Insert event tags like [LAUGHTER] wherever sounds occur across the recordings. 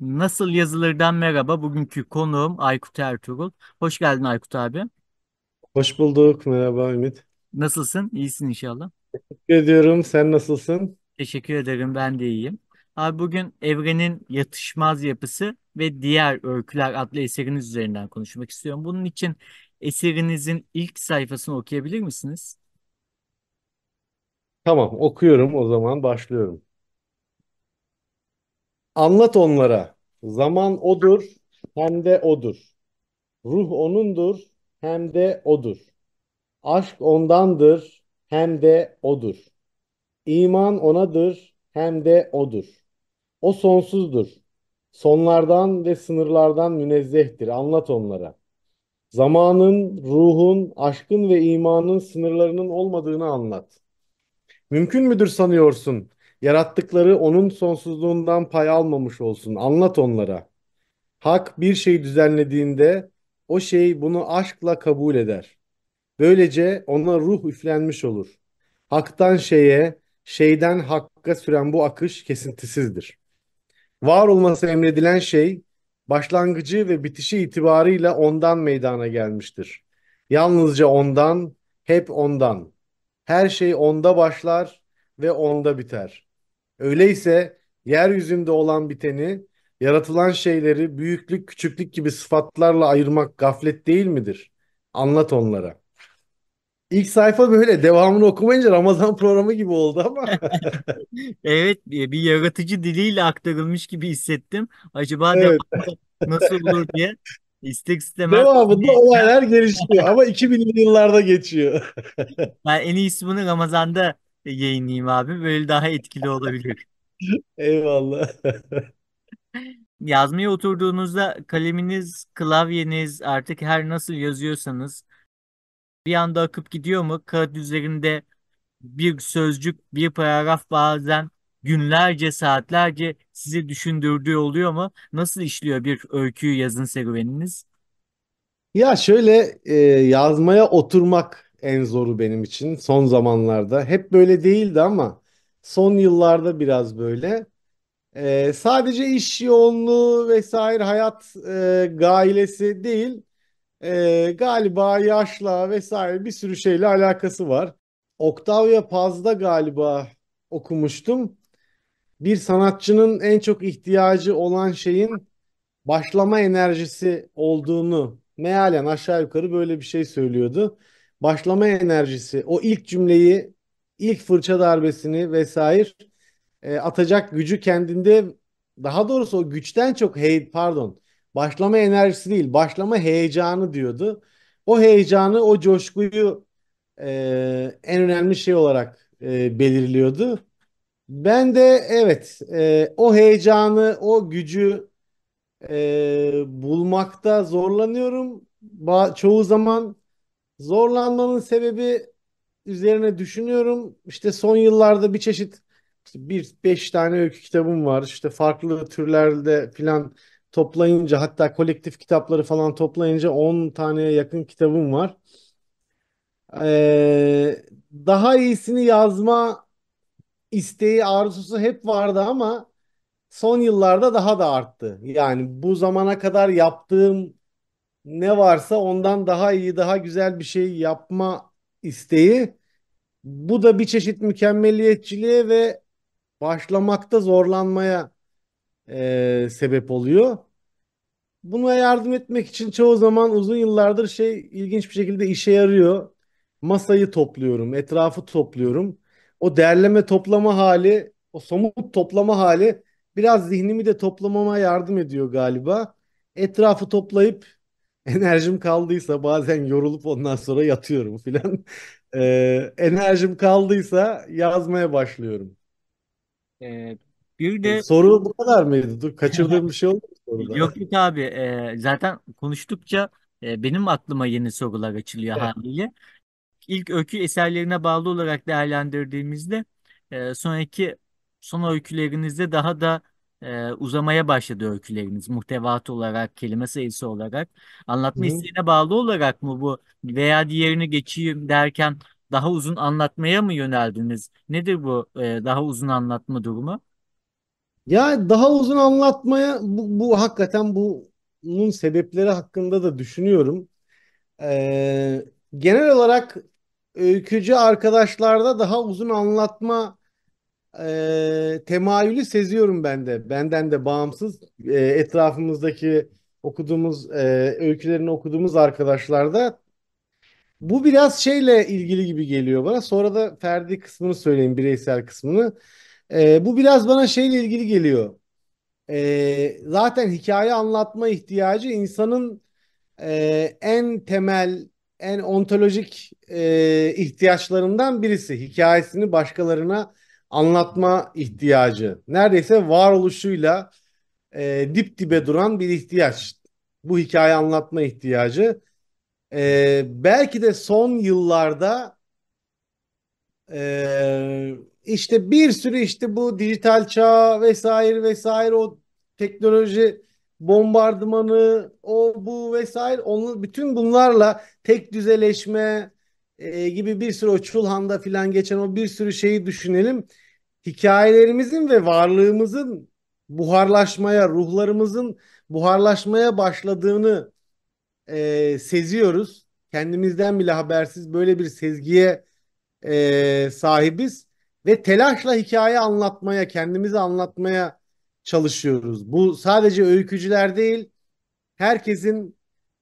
Nasıl yazılırdan merhaba. Bugünkü konuğum Aykut Ertuğrul. Hoş geldin Aykut abi. Hoş bulduk. Merhaba Ümit. Nasılsın? İyisin inşallah. Teşekkür ediyorum. Sen nasılsın? Teşekkür ederim. Ben de iyiyim. Abi bugün Evrenin Yatışmaz Yapısı ve Diğer Öyküler adlı eseriniz üzerinden konuşmak istiyorum. Bunun için eserinizin ilk sayfasını okuyabilir misiniz? Tamam, okuyorum o zaman başlıyorum. Anlat onlara. Zaman odur, hem de odur. Ruh onundur, hem de odur. Aşk ondandır, hem de odur. İman onadır, hem de odur. O sonsuzdur. Sonlardan ve sınırlardan münezzehtir. Anlat onlara. Zamanın, ruhun, aşkın ve imanın sınırlarının olmadığını anlat. Mümkün müdür sanıyorsun Yarattıkları onun sonsuzluğundan pay almamış olsun. Anlat onlara. Hak bir şey düzenlediğinde o şey bunu aşkla kabul eder. Böylece ona ruh üflenmiş olur. Haktan şeye, şeyden hakka süren bu akış kesintisizdir. Var olması emredilen şey başlangıcı ve bitişi itibarıyla ondan meydana gelmiştir. Yalnızca ondan, hep ondan. Her şey onda başlar, ve onda biter. Öyleyse yeryüzünde olan biteni, yaratılan şeyleri büyüklük küçüklük gibi sıfatlarla ayırmak gaflet değil midir? Anlat onlara. İlk sayfa böyle devamını okumayınca Ramazan programı gibi oldu ama. [LAUGHS] evet bir yaratıcı diliyle aktarılmış gibi hissettim. Acaba evet. nasıl olur diye İstek istemez. Devamında olaylar gelişiyor ama 2000'li yıllarda geçiyor. ben en iyisi bunu Ramazan'da yayınlayayım abi. Böyle daha etkili olabilir. [LAUGHS] Eyvallah. [LAUGHS] Yazmaya oturduğunuzda kaleminiz, klavyeniz artık her nasıl yazıyorsanız bir anda akıp gidiyor mu? Kağıt üzerinde bir sözcük, bir paragraf bazen günlerce, saatlerce sizi düşündürdüğü oluyor mu? Nasıl işliyor bir öyküyü yazın serüveniniz? Ya şöyle e, yazmaya oturmak en zoru benim için son zamanlarda. Hep böyle değildi ama son yıllarda biraz böyle. Ee, sadece iş yoğunluğu vesaire hayat e, gailesi değil e, galiba yaşla vesaire bir sürü şeyle alakası var. Octavia Paz'da galiba okumuştum. Bir sanatçının en çok ihtiyacı olan şeyin başlama enerjisi olduğunu mealen aşağı yukarı böyle bir şey söylüyordu başlama enerjisi, o ilk cümleyi, ilk fırça darbesini vesaire e, atacak gücü kendinde daha doğrusu o güçten çok hey pardon başlama enerjisi değil başlama heyecanı diyordu. O heyecanı o coşkuyu e, en önemli şey olarak e, belirliyordu. Ben de evet e, o heyecanı o gücü e, bulmakta zorlanıyorum. Ba çoğu zaman Zorlanmanın sebebi üzerine düşünüyorum. İşte son yıllarda bir çeşit bir beş tane öykü kitabım var. İşte farklı türlerde filan toplayınca hatta kolektif kitapları falan toplayınca 10 taneye yakın kitabım var. Ee, daha iyisini yazma isteği, arzusu hep vardı ama son yıllarda daha da arttı. Yani bu zamana kadar yaptığım ne varsa ondan daha iyi, daha güzel bir şey yapma isteği. Bu da bir çeşit mükemmeliyetçiliğe ve başlamakta zorlanmaya e, sebep oluyor. Buna yardım etmek için çoğu zaman uzun yıllardır şey ilginç bir şekilde işe yarıyor. Masayı topluyorum, etrafı topluyorum. O derleme toplama hali, o somut toplama hali biraz zihnimi de toplamama yardım ediyor galiba. Etrafı toplayıp [LAUGHS] enerjim kaldıysa bazen yorulup ondan sonra yatıyorum filan. [LAUGHS] Ee, enerjim kaldıysa yazmaya başlıyorum. Ee, bir de soru bu kadar mıydı? Dur kaçırdığım bir şey oldu mu [LAUGHS] soruda? Yok yok abi e, zaten konuştukça e, benim aklıma yeni sorular açılıyor Evet. haliyle. İlk öykü eserlerine bağlı olarak değerlendirdiğimizde e, sonraki son öykülerinizde daha da e, uzamaya başladı öyküleriniz muhtevat olarak, kelime sayısı olarak. Anlatma isteğine bağlı olarak mı bu veya diğerine geçeyim derken daha uzun anlatmaya mı yöneldiniz? Nedir bu e, daha uzun anlatma durumu? Ya daha uzun anlatmaya bu, bu hakikaten bunun sebepleri hakkında da düşünüyorum. Ee, genel olarak öykücü arkadaşlarda daha uzun anlatma e, temayülü seziyorum ben de. Benden de bağımsız e, etrafımızdaki okuduğumuz e, öykülerini okuduğumuz arkadaşlarda bu biraz şeyle ilgili gibi geliyor bana. Sonra da Ferdi kısmını söyleyeyim bireysel kısmını. E, bu biraz bana şeyle ilgili geliyor. E, zaten hikaye anlatma ihtiyacı insanın e, en temel, en ontolojik e, ihtiyaçlarından birisi. Hikayesini başkalarına anlatma ihtiyacı. Neredeyse varoluşuyla e, dip dibe duran bir ihtiyaç. Bu hikaye anlatma ihtiyacı. E, belki de son yıllarda e, işte bir sürü işte bu dijital çağ vesaire vesaire o teknoloji bombardımanı o bu vesaire onu bütün bunlarla tek düzeleşme e, gibi bir sürü o Çulhan'da filan geçen o bir sürü şeyi düşünelim. Hikayelerimizin ve varlığımızın buharlaşmaya, ruhlarımızın buharlaşmaya başladığını e, seziyoruz. Kendimizden bile habersiz böyle bir sezgiye e, sahibiz ve telaşla hikaye anlatmaya, kendimizi anlatmaya çalışıyoruz. Bu sadece öykücüler değil, herkesin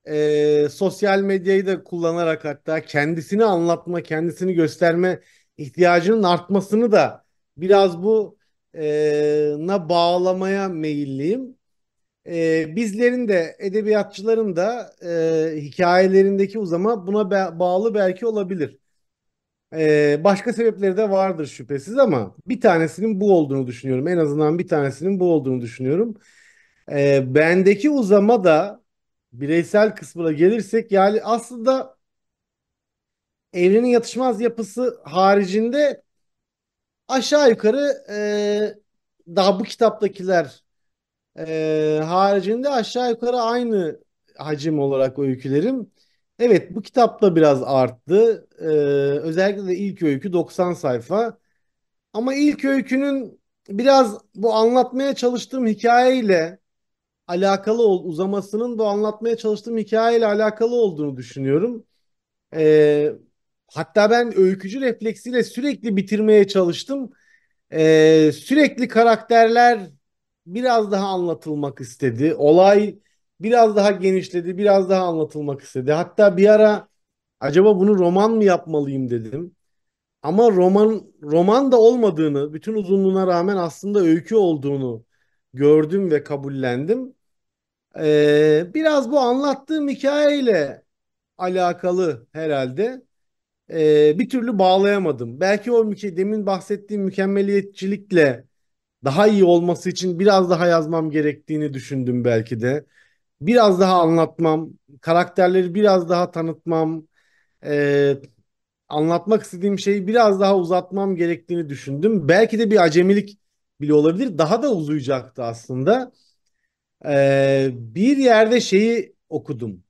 e, sosyal medyayı da kullanarak hatta kendisini anlatma, kendisini gösterme ihtiyacının artmasını da biraz bu e, na bağlamaya meyilliyim. E, bizlerin de edebiyatçıların da e, hikayelerindeki uzama buna be- bağlı belki olabilir. E, başka sebepleri de vardır şüphesiz ama bir tanesinin bu olduğunu düşünüyorum. En azından bir tanesinin bu olduğunu düşünüyorum. E, bendeki uzama da bireysel kısmına gelirsek yani aslında evrenin yatışmaz yapısı haricinde aşağı yukarı e, daha bu kitaptakiler e, haricinde aşağı yukarı aynı hacim olarak öykülerim. Evet bu kitapta biraz arttı. E, özellikle de ilk öykü 90 sayfa. Ama ilk öykünün biraz bu anlatmaya çalıştığım hikayeyle alakalı ol, uzamasının bu anlatmaya çalıştığım hikayeyle alakalı olduğunu düşünüyorum. E, hatta ben öykücü refleksiyle sürekli bitirmeye çalıştım. E, sürekli karakterler biraz daha anlatılmak istedi. Olay biraz daha genişledi, biraz daha anlatılmak istedi. Hatta bir ara acaba bunu roman mı yapmalıyım dedim. Ama roman roman da olmadığını, bütün uzunluğuna rağmen aslında öykü olduğunu gördüm ve kabullendim. Ee, biraz bu anlattığım hikayeyle alakalı herhalde ee, bir türlü bağlayamadım. Belki o müke demin bahsettiğim mükemmeliyetçilikle daha iyi olması için biraz daha yazmam gerektiğini düşündüm belki de. Biraz daha anlatmam, karakterleri biraz daha tanıtmam, e, anlatmak istediğim şeyi biraz daha uzatmam gerektiğini düşündüm. Belki de bir acemilik bile olabilir. Daha da uzayacaktı aslında. Ee, bir yerde şeyi okudum.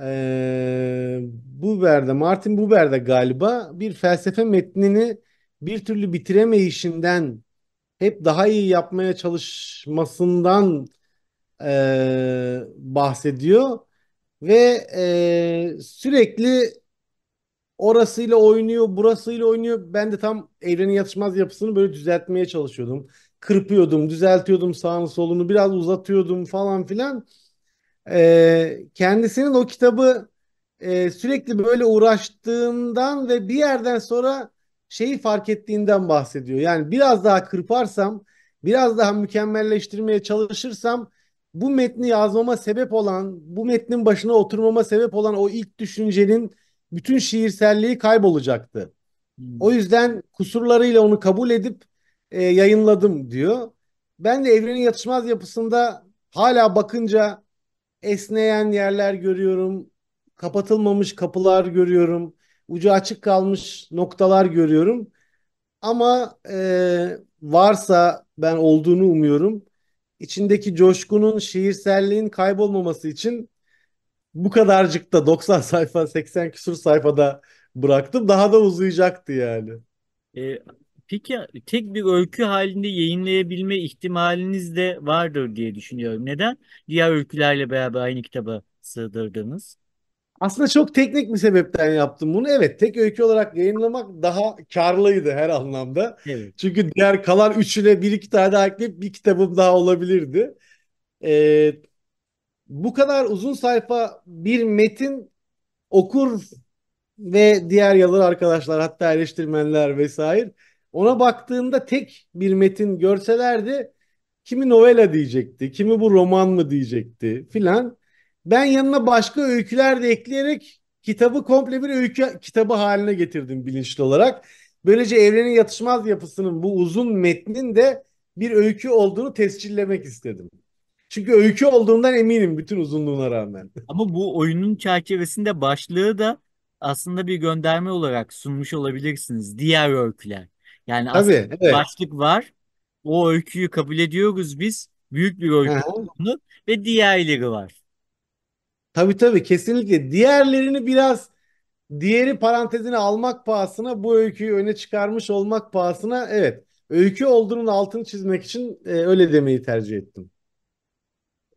Ee, Buber'de, Martin Buber'de galiba bir felsefe metnini bir türlü bitiremeyişinden hep daha iyi yapmaya çalışmasından e, bahsediyor ve e, sürekli orasıyla oynuyor, burasıyla oynuyor. Ben de tam evrenin yatışmaz yapısını böyle düzeltmeye çalışıyordum. Kırpıyordum, düzeltiyordum sağını solunu, biraz uzatıyordum falan filan. Ee, kendisinin o kitabı e, sürekli böyle uğraştığından ve bir yerden sonra şeyi fark ettiğinden bahsediyor. Yani biraz daha kırparsam, biraz daha mükemmelleştirmeye çalışırsam bu metni yazmama sebep olan, bu metnin başına oturmama sebep olan o ilk düşüncenin bütün şiirselliği kaybolacaktı. Hmm. O yüzden kusurlarıyla onu kabul edip e, yayınladım diyor. Ben de evrenin yatışmaz yapısında hala bakınca esneyen yerler görüyorum. Kapatılmamış kapılar görüyorum. Ucu açık kalmış noktalar görüyorum. Ama e, varsa ben olduğunu umuyorum. İçindeki coşkunun, şiirselliğin kaybolmaması için bu kadarcık da 90 sayfa 80 küsur sayfada bıraktım. Daha da uzayacaktı yani. E, peki tek bir öykü halinde yayınlayabilme ihtimaliniz de vardır diye düşünüyorum. Neden diğer öykülerle beraber aynı kitaba sığdırdınız? Aslında çok teknik bir sebepten yaptım bunu. Evet tek öykü olarak yayınlamak daha karlıydı her anlamda. Evet. Çünkü diğer kalan üçüne bir iki tane daha ekleyip bir kitabım daha olabilirdi. Ee, bu kadar uzun sayfa bir metin okur ve diğer yalan arkadaşlar hatta eleştirmenler vesaire ona baktığında tek bir metin görselerdi kimi novela diyecekti, kimi bu roman mı diyecekti filan. Ben yanına başka öyküler de ekleyerek kitabı komple bir öykü kitabı haline getirdim bilinçli olarak. Böylece evrenin yatışmaz yapısının bu uzun metnin de bir öykü olduğunu tescillemek istedim. Çünkü öykü olduğundan eminim bütün uzunluğuna rağmen. [LAUGHS] Ama bu oyunun çerçevesinde başlığı da aslında bir gönderme olarak sunmuş olabilirsiniz. Diğer öyküler. Yani Tabii, aslında evet. başlık var. O öyküyü kabul ediyoruz biz. Büyük bir öykü olduğunu ve diğerleri var. Tabii tabii kesinlikle. Diğerlerini biraz diğeri parantezine almak pahasına bu öyküyü öne çıkarmış olmak pahasına evet öykü olduğunun altını çizmek için e, öyle demeyi tercih ettim.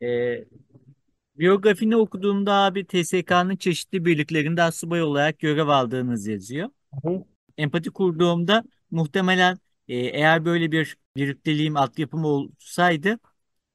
E, biyografini okuduğumda abi TSK'nın çeşitli birliklerinde asubay olarak görev aldığınız yazıyor. Hı Empati kurduğumda muhtemelen e, eğer böyle bir birlikteliğim altyapım olsaydı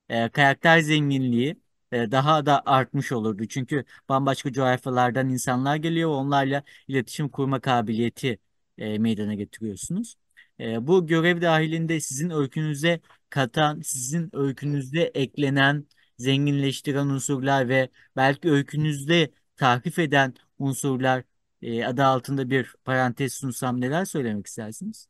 e, karakter zenginliği e, daha da artmış olurdu. Çünkü bambaşka coğrafyalardan insanlar geliyor onlarla iletişim kurma kabiliyeti e, meydana getiriyorsunuz. E, bu görev dahilinde sizin öykünüze katan, sizin öykünüzde eklenen zenginleştiren unsurlar ve belki öykünüzde takip eden unsurlar e, adı altında bir parantez sunsam neler söylemek istersiniz?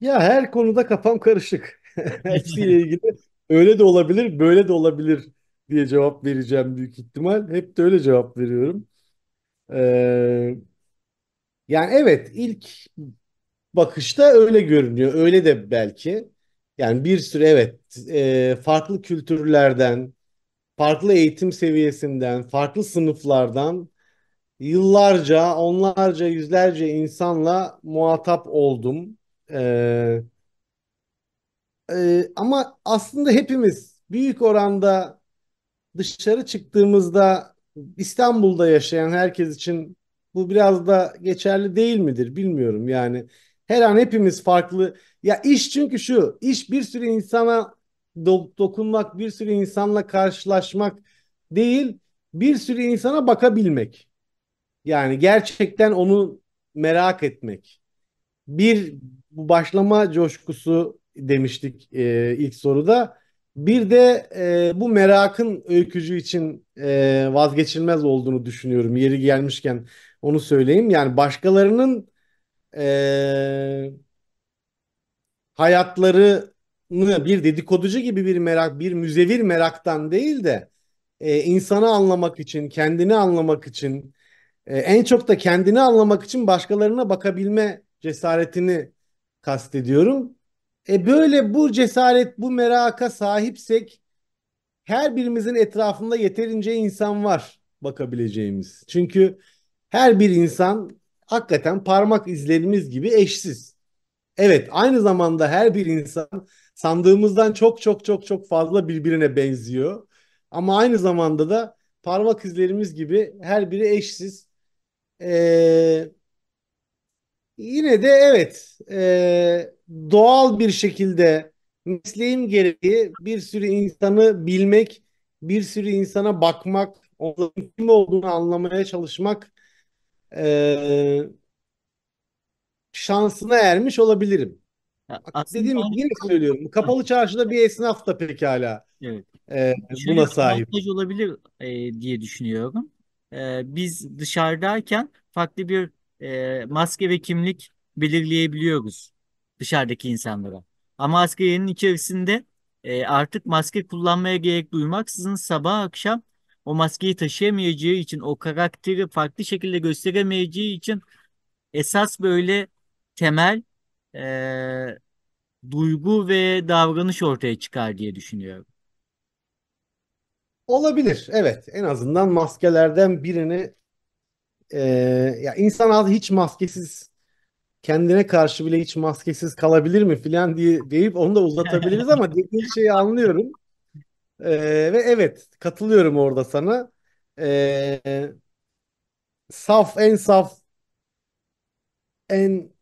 Ya her konuda kafam karışık. [LAUGHS] Hepsiyle ilgili öyle de olabilir, böyle de olabilir diye cevap vereceğim büyük ihtimal. Hep de öyle cevap veriyorum. Ee, yani evet ilk bakışta öyle görünüyor. Öyle de belki. Yani bir sürü evet e, farklı kültürlerden, farklı eğitim seviyesinden, farklı sınıflardan yıllarca, onlarca, yüzlerce insanla muhatap oldum. E, e, ama aslında hepimiz büyük oranda dışarı çıktığımızda İstanbul'da yaşayan herkes için bu biraz da geçerli değil midir bilmiyorum. Yani her an hepimiz farklı. Ya iş çünkü şu. iş bir sürü insana do- dokunmak, bir sürü insanla karşılaşmak değil, bir sürü insana bakabilmek. Yani gerçekten onu merak etmek. Bir bu başlama coşkusu demiştik e, ilk soruda. Bir de e, bu merakın öykücü için e, vazgeçilmez olduğunu düşünüyorum. Yeri gelmişken onu söyleyeyim. Yani başkalarının e, hayatlarını bir dedikoducu gibi bir merak, bir müzevir meraktan değil de e, insanı anlamak için, kendini anlamak için, e, en çok da kendini anlamak için başkalarına bakabilme cesaretini kastediyorum. E böyle bu cesaret, bu meraka sahipsek her birimizin etrafında yeterince insan var bakabileceğimiz. Çünkü her bir insan hakikaten parmak izlerimiz gibi eşsiz. Evet aynı zamanda her bir insan sandığımızdan çok çok çok çok fazla birbirine benziyor. Ama aynı zamanda da parmak izlerimiz gibi her biri eşsiz. Ee, yine de evet e, doğal bir şekilde mesleğim gereği bir sürü insanı bilmek, bir sürü insana bakmak, onların kim olduğunu anlamaya çalışmak e, şansına ermiş olabilirim. Ya, Dediğim gibi yine söylüyorum. Kapalı çarşıda bir esnaf da pekala evet. e, buna sahip. Avantaj olabilir e, diye düşünüyorum. E, biz dışarıdayken farklı bir e, maske ve kimlik belirleyebiliyoruz dışarıdaki insanlara. Ama askerinin içerisinde e, artık maske kullanmaya gerek duymaksızın sabah akşam o maskeyi taşıyamayacağı için o karakteri farklı şekilde gösteremeyeceği için esas böyle temel e, duygu ve davranış ortaya çıkar diye düşünüyorum. Olabilir. Evet. En azından maskelerden birini e, ya insan az hiç maskesiz kendine karşı bile hiç maskesiz kalabilir mi filan diye deyip onu da uzatabiliriz ama [LAUGHS] dediğin şeyi anlıyorum. Ee, ve evet katılıyorum orada sana. Ee, saf en saf en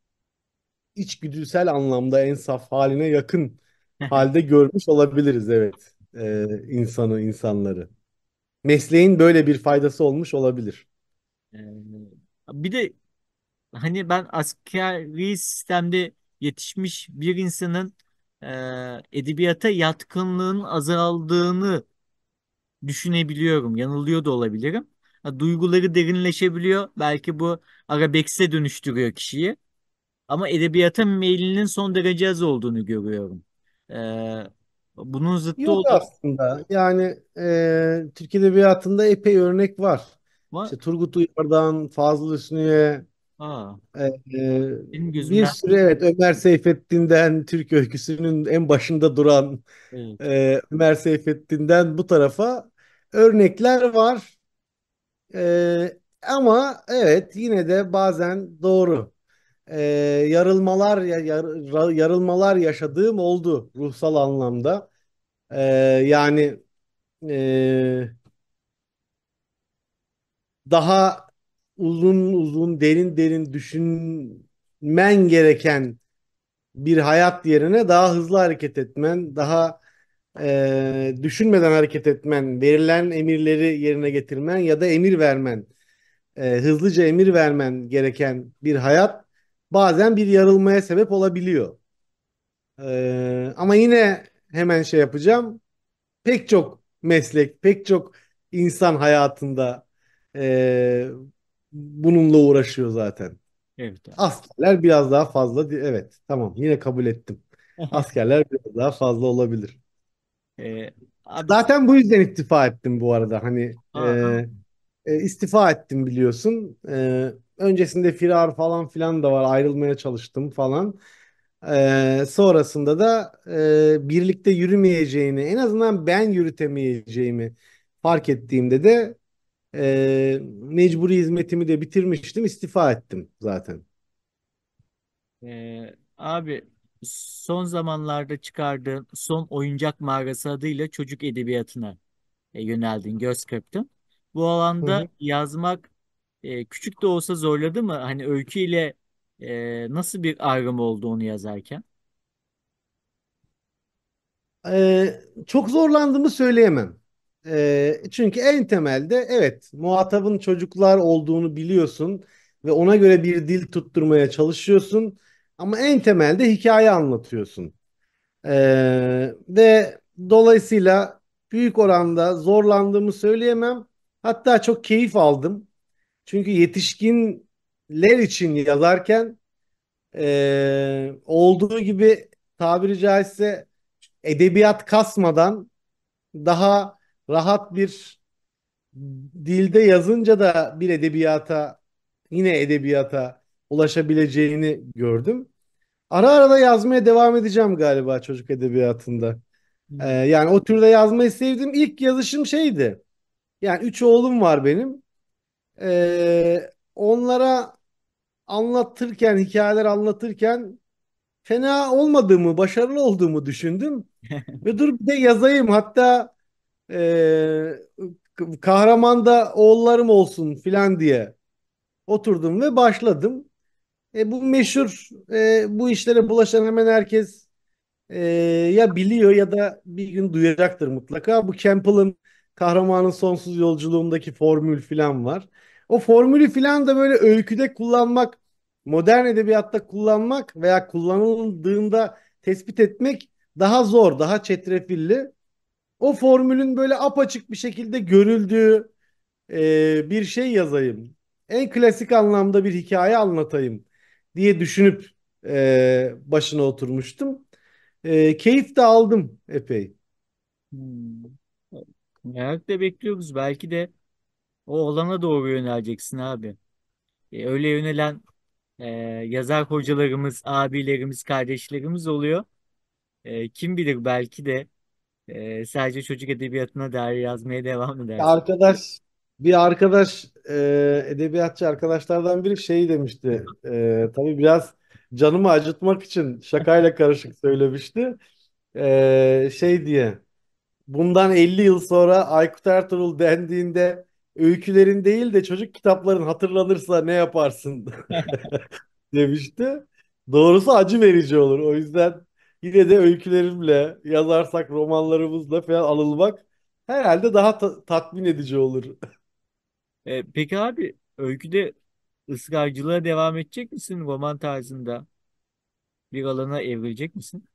içgüdüsel anlamda en saf haline yakın halde görmüş olabiliriz evet ee, insanı insanları. Mesleğin böyle bir faydası olmuş olabilir. Ee, bir de hani ben askeri sistemde yetişmiş bir insanın e, edebiyata yatkınlığın azaldığını düşünebiliyorum. Yanılıyor da olabilirim. Duyguları derinleşebiliyor. Belki bu arabekse dönüştürüyor kişiyi. Ama edebiyata meylinin son derece az olduğunu görüyorum. E, bunun zıttı Yok oldu. aslında. Yani e, Türk Edebiyatında epey örnek var. Var. İşte Turgut Uyar'dan Fazıl Hüsnü'ye Aa, Ee, benim bir gözümden sürü evet Ömer Seyfettin'den Türk öyküsünün en başında duran evet. e, Ömer Seyfettin'den bu tarafa örnekler var. Ee, ama evet yine de bazen doğru. Ee, yarılmalar yar- yarılmalar yaşadığım oldu ruhsal anlamda. Ee, yani e, daha uzun uzun derin derin düşünmen gereken bir hayat yerine daha hızlı hareket etmen, daha e, düşünmeden hareket etmen, verilen emirleri yerine getirmen ya da emir vermen, e, hızlıca emir vermen gereken bir hayat bazen bir yarılmaya sebep olabiliyor. E, ama yine hemen şey yapacağım. Pek çok meslek, pek çok insan hayatında e, bununla uğraşıyor zaten. Evet. Abi. Askerler biraz daha fazla evet tamam yine kabul ettim. [LAUGHS] Askerler biraz daha fazla olabilir. Ee, abi... Zaten bu yüzden istifa ettim bu arada. Hani e, e, istifa ettim biliyorsun. E, öncesinde firar falan filan da var. Ayrılmaya çalıştım falan. E, sonrasında da e, birlikte yürümeyeceğini en azından ben yürütemeyeceğimi fark ettiğimde de e, mecburi hizmetimi de bitirmiştim. istifa ettim zaten. Ee, abi son zamanlarda çıkardığın son oyuncak mağarası adıyla çocuk edebiyatına e, yöneldin, göz kırptın. Bu alanda hı yazmak e, küçük de olsa zorladı mı? Hani öyküyle e, nasıl bir ayrım oldu onu yazarken? Ee, çok zorlandığımı söyleyemem. E, çünkü en temelde evet muhatabın çocuklar olduğunu biliyorsun ve ona göre bir dil tutturmaya çalışıyorsun ama en temelde hikaye anlatıyorsun. E, ve dolayısıyla büyük oranda zorlandığımı söyleyemem. Hatta çok keyif aldım. Çünkü yetişkinler için yazarken e, olduğu gibi tabiri caizse edebiyat kasmadan daha rahat bir dilde yazınca da bir edebiyata yine edebiyata ulaşabileceğini gördüm. Ara ara da yazmaya devam edeceğim galiba çocuk edebiyatında. Ee, yani o türde yazmayı sevdim. İlk yazışım şeydi. Yani üç oğlum var benim. Ee, onlara anlatırken, hikayeler anlatırken fena olmadığımı, başarılı olduğumu düşündüm. [LAUGHS] Ve dur bir de yazayım. Hatta ee, kahraman da oğullarım olsun filan diye oturdum ve başladım. E, bu meşhur e, bu işlere bulaşan hemen herkes e, ya biliyor ya da bir gün duyacaktır mutlaka. Bu Campbell'ın kahramanın sonsuz yolculuğundaki formül filan var. O formülü filan da böyle öyküde kullanmak, modern edebiyatta kullanmak veya kullanıldığında tespit etmek daha zor, daha çetrefilli o formülün böyle apaçık bir şekilde görüldüğü e, bir şey yazayım. En klasik anlamda bir hikaye anlatayım diye düşünüp e, başına oturmuştum. E, keyif de aldım epey. Hmm. Genellikle bekliyoruz. Belki de o olana doğru yöneleceksin abi. E, öyle yönelen e, yazar hocalarımız, abilerimiz, kardeşlerimiz oluyor. E, kim bilir belki de ee, sadece çocuk edebiyatına dair yazmaya devam mı Arkadaş bir arkadaş e, edebiyatçı arkadaşlardan biri şey demişti. E, tabii biraz canımı acıtmak için şakayla karışık söylemişti. E, şey diye. Bundan 50 yıl sonra Aykut Ertuğrul dendiğinde öykülerin değil de çocuk kitapların hatırlanırsa ne yaparsın [LAUGHS] demişti. Doğrusu acı verici olur. O yüzden yine de öykülerimle, yazarsak romanlarımızla falan alınmak herhalde daha ta- tatmin edici olur. E, peki abi öyküde ısrarcılığa devam edecek misin roman tarzında? Bir alana evrilecek misin?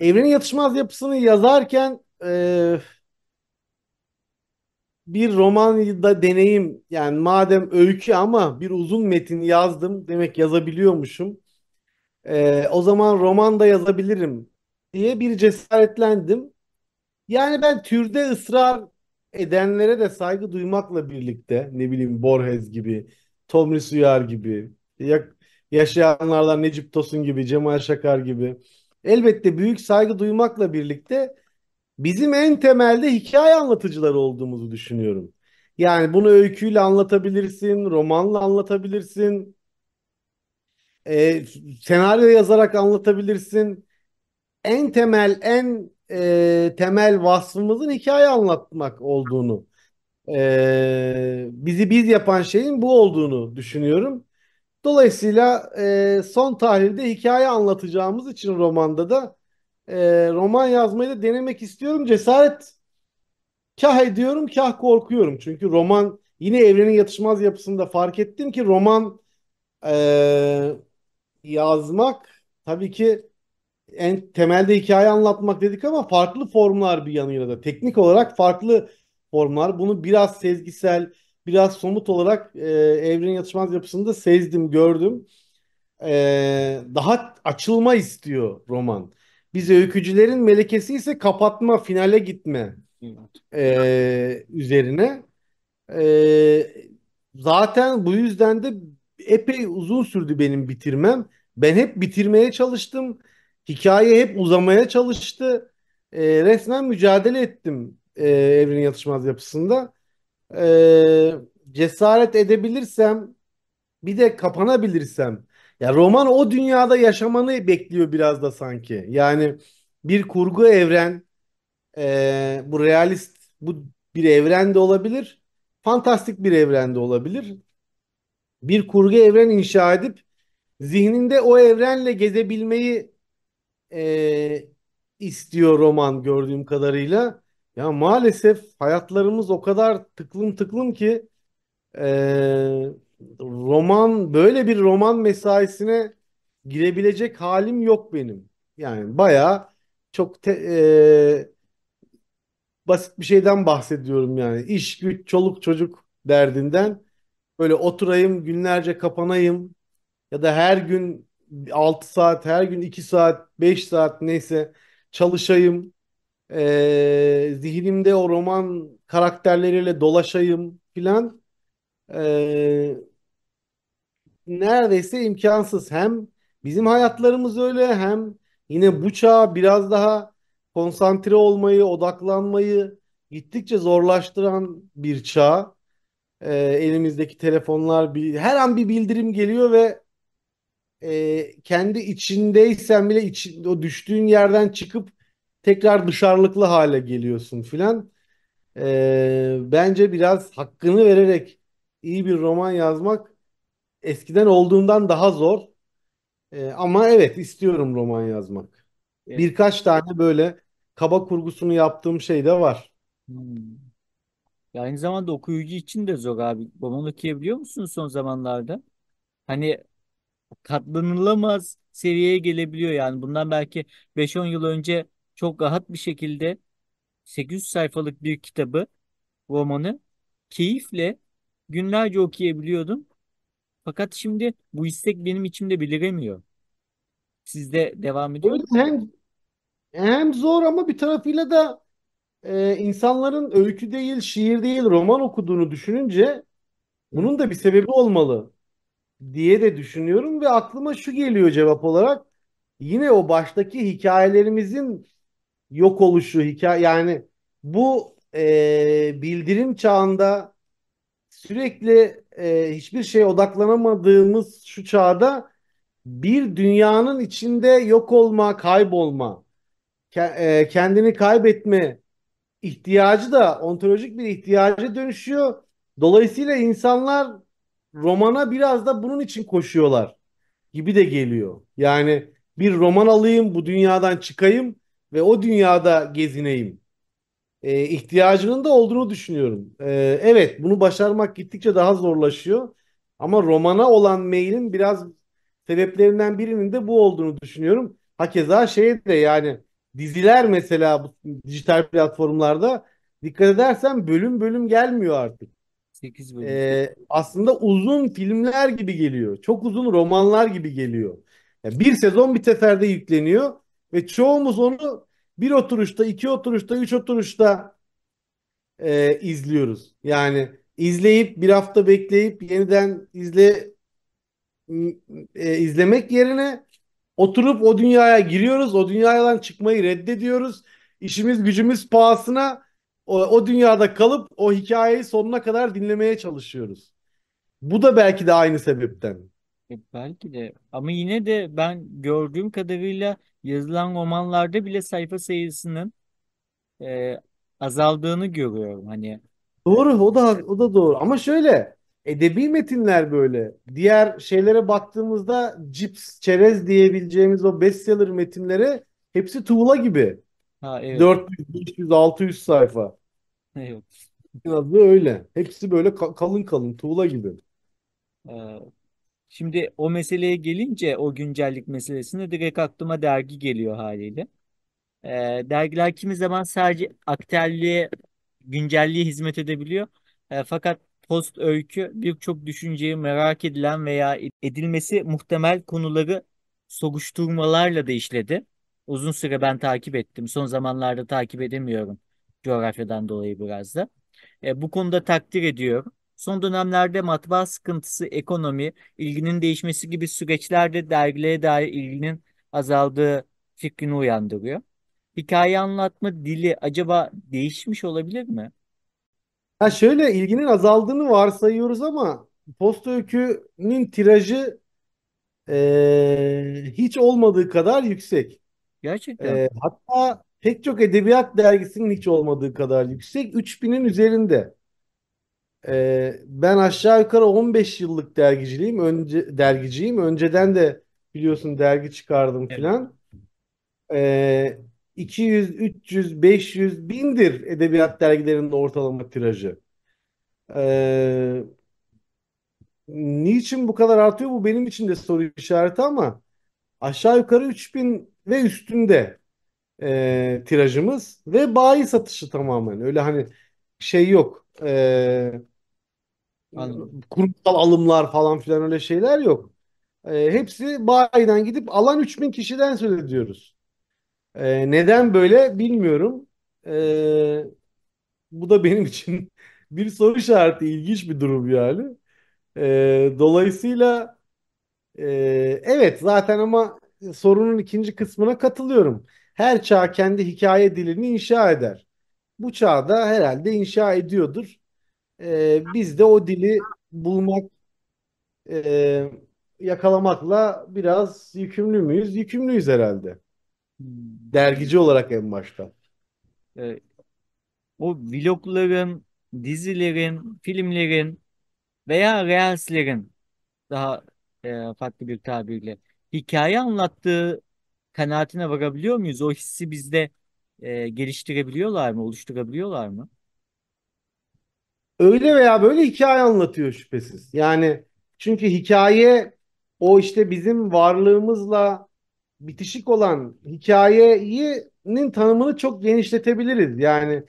Evrenin Yatışmaz yapısını yazarken e, bir roman da deneyim yani madem öykü ama bir uzun metin yazdım demek yazabiliyormuşum e, o zaman roman da yazabilirim diye bir cesaretlendim. Yani ben türde ısrar edenlere de saygı duymakla birlikte ne bileyim Borges gibi, Tomris Uyar gibi, ya, yaşayanlardan Necip Tosun gibi, Cemal Şakar gibi elbette büyük saygı duymakla birlikte bizim en temelde hikaye anlatıcıları olduğumuzu düşünüyorum. Yani bunu öyküyle anlatabilirsin, romanla anlatabilirsin, e, senaryo yazarak anlatabilirsin. En temel, en e, temel vasfımızın hikaye anlatmak olduğunu, e, bizi biz yapan şeyin bu olduğunu düşünüyorum. Dolayısıyla e, son tahlilde hikaye anlatacağımız için romanda da e, roman yazmayı da denemek istiyorum. Cesaret kah ediyorum, kah korkuyorum. Çünkü roman yine evrenin yatışmaz yapısında fark ettim ki roman e, yazmak tabii ki en temelde hikaye anlatmak dedik ama farklı formlar bir yanıyla da teknik olarak farklı formlar. Bunu biraz sezgisel, biraz somut olarak e, evrenin yatışmaz yapısında sezdim, gördüm. E, daha açılma istiyor roman. Biz öykücülerin melekesi ise kapatma, finale gitme e, üzerine. E, zaten bu yüzden de epey uzun sürdü benim bitirmem. Ben hep bitirmeye çalıştım. Hikaye hep uzamaya çalıştı. E, resmen mücadele ettim e, Evrenin Yatışmaz yapısında. E, cesaret edebilirsem bir de kapanabilirsem. Ya roman o dünyada yaşamanı bekliyor biraz da sanki. Yani bir kurgu evren e, bu realist bu bir evrende olabilir. Fantastik bir evrende olabilir bir kurgu evren inşa edip zihninde o evrenle gezebilmeyi e, istiyor roman gördüğüm kadarıyla. Ya maalesef hayatlarımız o kadar tıklım tıklım ki e, roman böyle bir roman mesaisine girebilecek halim yok benim. Yani baya çok te, e, basit bir şeyden bahsediyorum yani. iş güç, çoluk, çocuk derdinden böyle oturayım günlerce kapanayım ya da her gün 6 saat, her gün 2 saat, 5 saat neyse çalışayım. Ee, zihnimde o roman karakterleriyle dolaşayım filan. Ee, neredeyse imkansız. Hem bizim hayatlarımız öyle hem yine bu çağ biraz daha konsantre olmayı, odaklanmayı gittikçe zorlaştıran bir çağ e, elimizdeki telefonlar bir, her an bir bildirim geliyor ve e, kendi içindeysen bile iç, o düştüğün yerden çıkıp tekrar dışarılıklı hale geliyorsun filan. E, bence biraz hakkını vererek iyi bir roman yazmak eskiden olduğundan daha zor. E, ama evet istiyorum roman yazmak. Evet. Birkaç tane böyle kaba kurgusunu yaptığım şey de var. Hmm. Ya aynı zamanda okuyucu için de zor abi. Romanı okuyabiliyor musun son zamanlarda? Hani katlanılamaz seviyeye gelebiliyor yani. Bundan belki 5-10 yıl önce çok rahat bir şekilde 800 sayfalık bir kitabı, romanı keyifle günlerce okuyabiliyordum. Fakat şimdi bu istek benim içimde beliremiyor. Sizde devam ediyor Evet, hem, hem zor ama bir tarafıyla da e, insanların öykü değil, şiir değil, roman okuduğunu düşününce bunun da bir sebebi olmalı diye de düşünüyorum ve aklıma şu geliyor cevap olarak yine o baştaki hikayelerimizin yok oluşu hikaye yani bu e, bildirim çağında sürekli e, hiçbir şeye odaklanamadığımız şu çağda bir dünyanın içinde yok olma, kaybolma, ke- e, kendini kaybetme ihtiyacı da ontolojik bir ihtiyacı dönüşüyor. Dolayısıyla insanlar romana biraz da bunun için koşuyorlar gibi de geliyor. Yani bir roman alayım, bu dünyadan çıkayım ve o dünyada gezineyim. E, ihtiyacının da olduğunu düşünüyorum. E, evet, bunu başarmak gittikçe daha zorlaşıyor. Ama romana olan meylin biraz sebeplerinden birinin de bu olduğunu düşünüyorum. Hakeza şey de yani diziler mesela bu dijital platformlarda dikkat edersen bölüm bölüm gelmiyor artık. 8 bölüm. Ee, aslında uzun filmler gibi geliyor. Çok uzun romanlar gibi geliyor. Yani bir sezon bir teferde yükleniyor ve çoğumuz onu bir oturuşta, iki oturuşta, üç oturuşta e, izliyoruz. Yani izleyip bir hafta bekleyip yeniden izle e, izlemek yerine Oturup o dünyaya giriyoruz. O dünyadan çıkmayı reddediyoruz. İşimiz gücümüz pahasına o, o dünyada kalıp o hikayeyi sonuna kadar dinlemeye çalışıyoruz. Bu da belki de aynı sebepten. E, belki de ama yine de ben gördüğüm kadarıyla yazılan romanlarda bile sayfa sayısının e, azaldığını görüyorum hani. E, doğru o da o da doğru ama şöyle edebi metinler böyle. Diğer şeylere baktığımızda cips, çerez diyebileceğimiz o bestseller metinleri hepsi tuğla gibi. Ha, evet. 400, 500, 600 sayfa. Evet. Biraz da öyle. Hepsi böyle kalın kalın tuğla gibi. Ee, şimdi o meseleye gelince o güncellik meselesine direkt aklıma dergi geliyor haliyle. Ee, dergiler kimi zaman sadece aktüelliğe, güncelliğe hizmet edebiliyor. Ee, fakat post öykü birçok düşünceyi merak edilen veya edilmesi muhtemel konuları soğuşturmalarla da işledi. Uzun süre ben takip ettim. Son zamanlarda takip edemiyorum coğrafyadan dolayı biraz da. E, bu konuda takdir ediyorum. Son dönemlerde matbaa sıkıntısı, ekonomi, ilginin değişmesi gibi süreçlerde dergilere dair ilginin azaldığı fikrini uyandırıyor. Hikaye anlatma dili acaba değişmiş olabilir mi? Ha şöyle ilginin azaldığını varsayıyoruz ama posta öykünün tirajı e, hiç olmadığı kadar yüksek. Gerçekten. E, hatta pek çok edebiyat dergisinin hiç olmadığı kadar yüksek. 3000'in üzerinde. E, ben aşağı yukarı 15 yıllık dergiciliğim. Önce, dergiciyim. Önceden de biliyorsun dergi çıkardım evet. filan. E, 200, 300, 500, 1000'dir edebiyat dergilerinin ortalama tirajı. Ee, niçin bu kadar artıyor bu benim için de soru işareti ama aşağı yukarı 3000 ve üstünde e, tirajımız ve bayi satışı tamamen. Öyle hani şey yok. E, kurumsal alımlar falan filan öyle şeyler yok. E, hepsi bayiden gidip alan 3000 kişiden söz ediyoruz. Ee, neden böyle bilmiyorum. Ee, bu da benim [LAUGHS] için bir soru işareti ilginç bir durum yani. Ee, dolayısıyla e, evet zaten ama sorunun ikinci kısmına katılıyorum. Her çağ kendi hikaye dilini inşa eder. Bu çağda herhalde inşa ediyordur. Ee, biz de o dili bulmak e, yakalamakla biraz yükümlü müyüz? Yükümlüyüz herhalde. Dergici olarak en başta. E, o vlogların, dizilerin, filmlerin veya realslerin daha e, farklı bir tabirle hikaye anlattığı kanaatine varabiliyor muyuz? O hissi bizde e, geliştirebiliyorlar mı, oluşturabiliyorlar mı? Öyle veya böyle hikaye anlatıyor şüphesiz. Yani çünkü hikaye o işte bizim varlığımızla bitişik olan hikayenin tanımını çok genişletebiliriz. Yani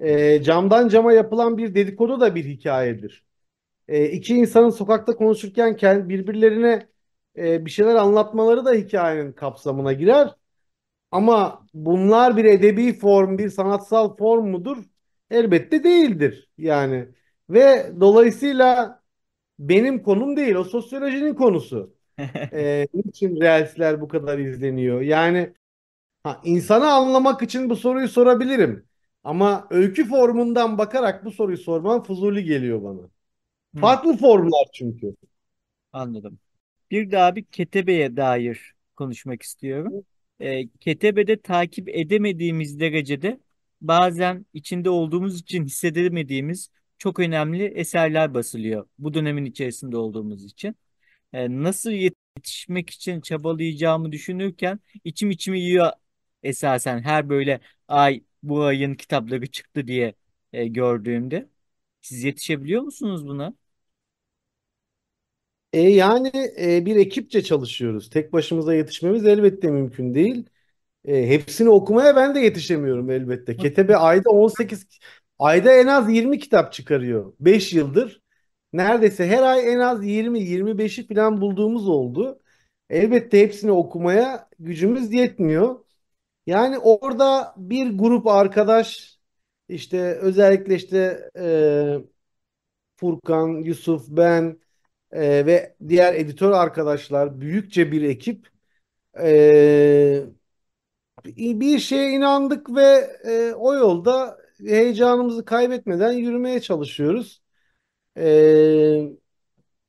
e, camdan cama yapılan bir dedikodu da bir hikayedir. E, iki insanın sokakta konuşurken birbirlerine e, bir şeyler anlatmaları da hikayenin kapsamına girer. Ama bunlar bir edebi form, bir sanatsal form mudur? Elbette değildir. Yani ve dolayısıyla benim konum değil, o sosyolojinin konusu. [LAUGHS] e, niçin Reels'ler bu kadar izleniyor? Yani ha, insanı anlamak için bu soruyu sorabilirim. Ama öykü formundan bakarak bu soruyu sorman fuzuli geliyor bana. Hı. Farklı formlar çünkü. Anladım. Bir daha bir Ketebe'ye dair konuşmak istiyorum. E, Ketebe'de takip edemediğimiz derecede bazen içinde olduğumuz için hissedemediğimiz çok önemli eserler basılıyor bu dönemin içerisinde olduğumuz için e, nasıl yetişmek için çabalayacağımı düşünürken içim içimi yiyor esasen her böyle ay bu ayın kitapları çıktı diye e, gördüğümde. Siz yetişebiliyor musunuz buna? E yani e, bir ekipçe çalışıyoruz. Tek başımıza yetişmemiz elbette mümkün değil. E, hepsini okumaya ben de yetişemiyorum elbette. Ketebe ayda 18 ayda en az 20 kitap çıkarıyor. 5 yıldır neredeyse her ay en az 20-25'i falan bulduğumuz oldu. Elbette hepsini okumaya gücümüz yetmiyor. Yani orada bir grup arkadaş işte özellikle işte e, Furkan, Yusuf, ben e, ve diğer editör arkadaşlar büyükçe bir ekip e, bir şeye inandık ve e, o yolda heyecanımızı kaybetmeden yürümeye çalışıyoruz. Ee,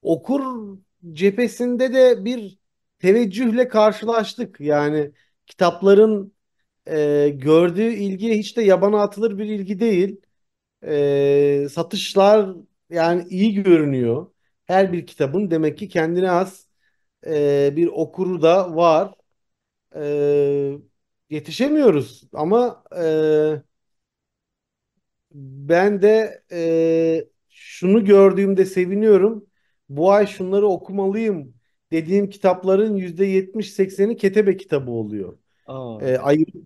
okur cephesinde de bir teveccühle karşılaştık. Yani kitapların e, gördüğü ilgi hiç de yabana atılır bir ilgi değil. E, satışlar yani iyi görünüyor. Her bir kitabın demek ki kendine az e, bir okuru da var. E, yetişemiyoruz ama e, ben de e, şunu gördüğümde seviniyorum. Bu ay şunları okumalıyım dediğim kitapların yüzde 70 sekseni ketebe kitabı oluyor. Aa. E,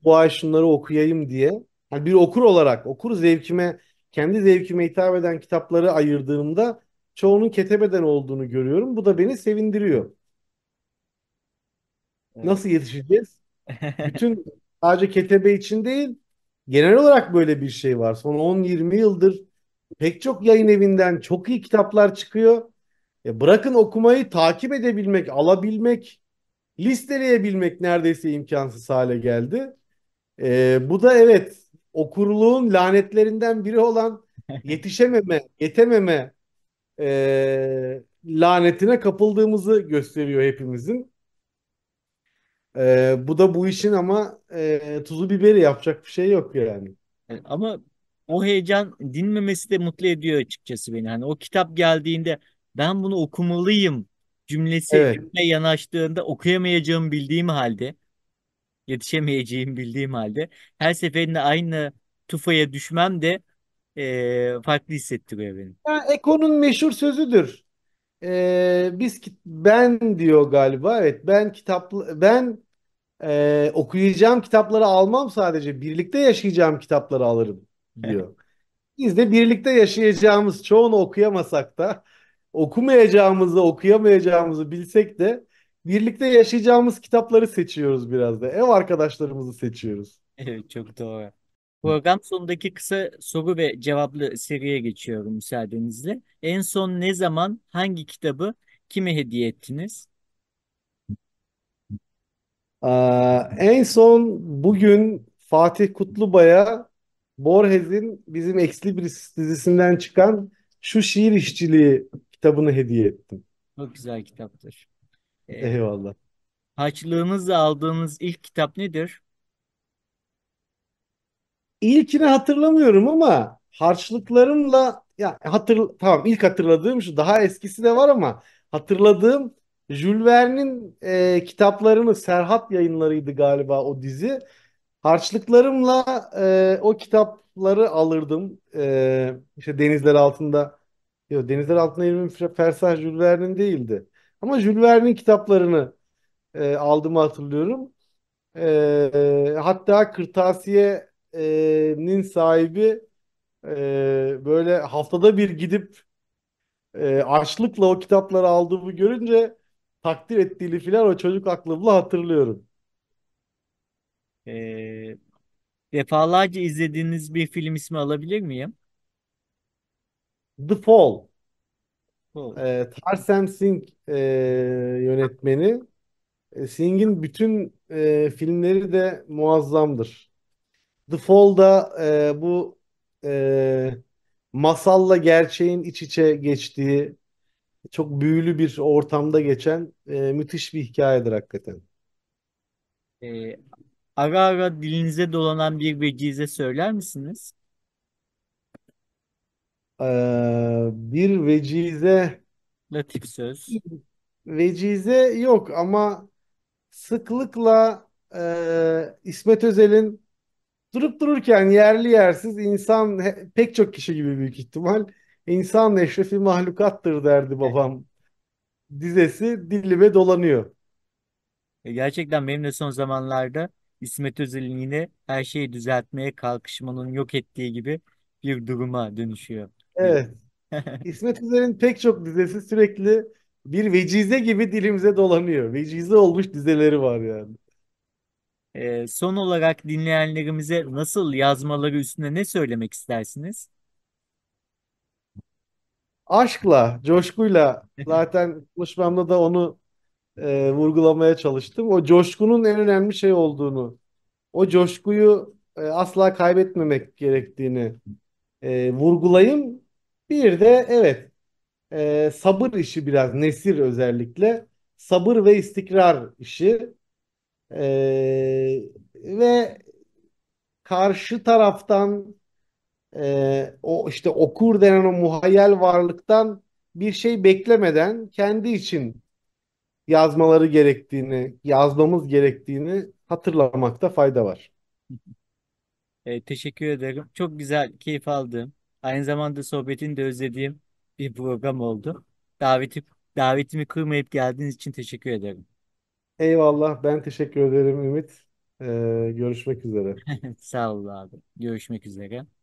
bu ay şunları okuyayım diye. Yani bir okur olarak okur zevkime kendi zevkime hitap eden kitapları ayırdığımda çoğunun ketebeden olduğunu görüyorum. Bu da beni sevindiriyor. Evet. Nasıl yetişeceğiz? [LAUGHS] Bütün sadece ketebe için değil genel olarak böyle bir şey var. Son 10-20 yıldır Pek çok yayın evinden çok iyi kitaplar çıkıyor. E bırakın okumayı takip edebilmek, alabilmek, listeleyebilmek neredeyse imkansız hale geldi. E, bu da evet okurluğun lanetlerinden biri olan [LAUGHS] yetişememe, yetememe e, lanetine kapıldığımızı gösteriyor hepimizin. E, bu da bu işin ama e, tuzu biberi yapacak bir şey yok yani. E, ama o heyecan dinmemesi de mutlu ediyor açıkçası beni. Hani o kitap geldiğinde ben bunu okumalıyım cümlesi Evet. yanaştığında okuyamayacağım bildiğim halde, yetişemeyeceğim bildiğim halde her seferinde aynı tufaya düşmem de eee, farklı hissettiriyor beni. Ha, Eko'nun meşhur sözüdür. Ee, biz ben diyor galiba evet ben kitap ben e, okuyacağım kitapları almam sadece birlikte yaşayacağım kitapları alırım diyor. Biz de birlikte yaşayacağımız çoğunu okuyamasak da okumayacağımızı okuyamayacağımızı bilsek de birlikte yaşayacağımız kitapları seçiyoruz biraz da. Ev arkadaşlarımızı seçiyoruz. Evet, çok doğru. Program sonundaki kısa soru ve cevaplı seriye geçiyorum müsaadenizle. En son ne zaman hangi kitabı kime hediye ettiniz? Aa, en son bugün Fatih Kutlubay'a Borges'in bizim Ex Libris dizisinden çıkan Şu Şiir işçiliği kitabını hediye ettim. Çok güzel kitaptır. Ee, Eyvallah. Haçlığınızla aldığınız ilk kitap nedir? İlkini hatırlamıyorum ama harçlıklarımla ya hatır tamam ilk hatırladığım şu daha eskisi de var ama hatırladığım Jules Verne'in e, kitaplarını Serhat yayınlarıydı galiba o dizi. Harçlıklarımla e, o kitapları alırdım. E, işte denizler altında. Yok, denizler altında ilmin fersah Jules Verne'in değildi. Ama Jules Verne'in kitaplarını e, aldığımı hatırlıyorum. E, hatta kırtasiyenin sahibi e, böyle haftada bir gidip e, açlıkla o kitapları aldığımı görünce takdir ettiğini filan o çocuk aklımla hatırlıyorum. Ee, defalarca izlediğiniz bir film ismi alabilir miyim? The Fall. Cool. E, Tarsem Singh e, yönetmeni. E, Singh'in bütün e, filmleri de muazzamdır. The Fall'da e, bu e, masalla gerçeğin iç içe geçtiği çok büyülü bir ortamda geçen e, müthiş bir hikayedir hakikaten. Ee, Ara ara dilinize dolanan bir vecize söyler misiniz? Ee, bir vecize Latif söz. vecize yok ama sıklıkla e, İsmet Özel'in durup dururken yerli yersiz insan he- pek çok kişi gibi büyük ihtimal insan eşrefi mahlukattır derdi babam dizesi dilime dolanıyor. E, gerçekten benim de son zamanlarda İsmet Özel'in yine her şeyi düzeltmeye kalkışmanın yok ettiği gibi bir duruma dönüşüyor. Evet. İsmet Özel'in pek çok dizesi sürekli bir vecize gibi dilimize dolanıyor. Vecize olmuş dizeleri var yani. Ee, son olarak dinleyenlerimize nasıl yazmaları üstüne ne söylemek istersiniz? Aşkla, coşkuyla [LAUGHS] zaten konuşmamda da onu e, vurgulamaya çalıştım. O coşkunun en önemli şey olduğunu, o coşkuyu e, asla kaybetmemek gerektiğini e, vurgulayayım. Bir de evet e, sabır işi biraz nesir özellikle sabır ve istikrar işi e, ve karşı taraftan e, o işte okur denen o muhayyel varlıktan bir şey beklemeden kendi için yazmaları gerektiğini, yazmamız gerektiğini hatırlamakta fayda var. E, teşekkür ederim. Çok güzel, keyif aldım. Aynı zamanda sohbetini de özlediğim bir program oldu. Daveti, davetimi kırmayıp geldiğiniz için teşekkür ederim. Eyvallah, ben teşekkür ederim Ümit. Ee, görüşmek üzere. [LAUGHS] Sağ ol abi. Görüşmek üzere.